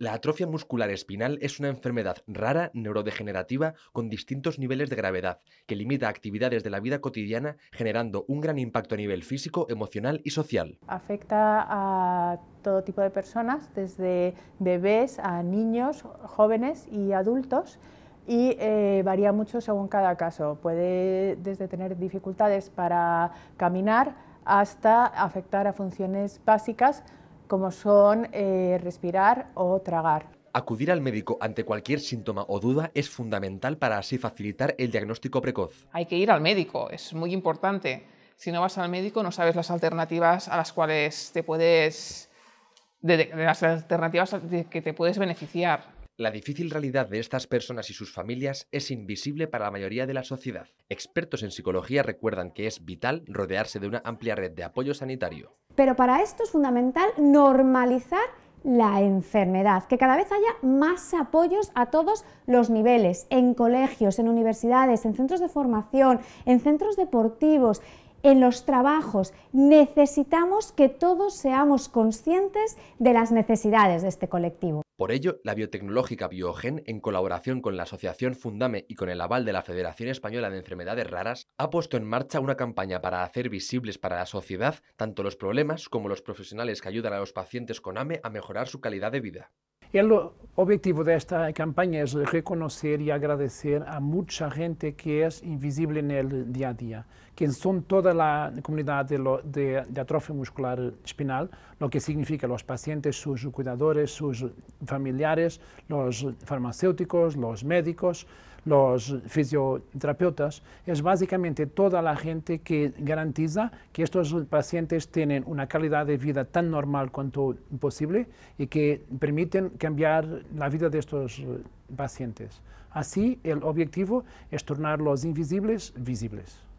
La atrofia muscular espinal es una enfermedad rara neurodegenerativa con distintos niveles de gravedad que limita actividades de la vida cotidiana generando un gran impacto a nivel físico, emocional y social. Afecta a todo tipo de personas, desde bebés a niños, jóvenes y adultos y eh, varía mucho según cada caso. Puede desde tener dificultades para caminar hasta afectar a funciones básicas como son eh, respirar o tragar. Acudir al médico ante cualquier síntoma o duda es fundamental para así facilitar el diagnóstico precoz. Hay que ir al médico, es muy importante. Si no vas al médico no sabes las alternativas a las cuales te puedes las alternativas que te puedes beneficiar. La difícil realidad de estas personas y sus familias es invisible para la mayoría de la sociedad. Expertos en psicología recuerdan que es vital rodearse de una amplia red de apoyo sanitario. Pero para esto es fundamental normalizar la enfermedad, que cada vez haya más apoyos a todos los niveles, en colegios, en universidades, en centros de formación, en centros deportivos, en los trabajos. Necesitamos que todos seamos conscientes de las necesidades de este colectivo. Por ello, la biotecnológica Biogen, en colaboración con la Asociación Fundame y con el aval de la Federación Española de Enfermedades Raras, ha puesto en marcha una campaña para hacer visibles para la sociedad tanto los problemas como los profesionales que ayudan a los pacientes con AME a mejorar su calidad de vida. El objetivo de esta campaña es reconocer y agradecer a mucha gente que es invisible en el día a día, que son toda la comunidad de, de atrofia muscular espinal, lo que significa los pacientes, sus cuidadores, sus familiares, los farmacéuticos, los médicos, los fisioterapeutas, es básicamente toda la gente que garantiza que estos pacientes tienen una calidad de vida tan normal cuanto posible y que permiten cambiar la vida de estos eh, pacientes. Así, el objetivo es tornarlos invisibles visibles.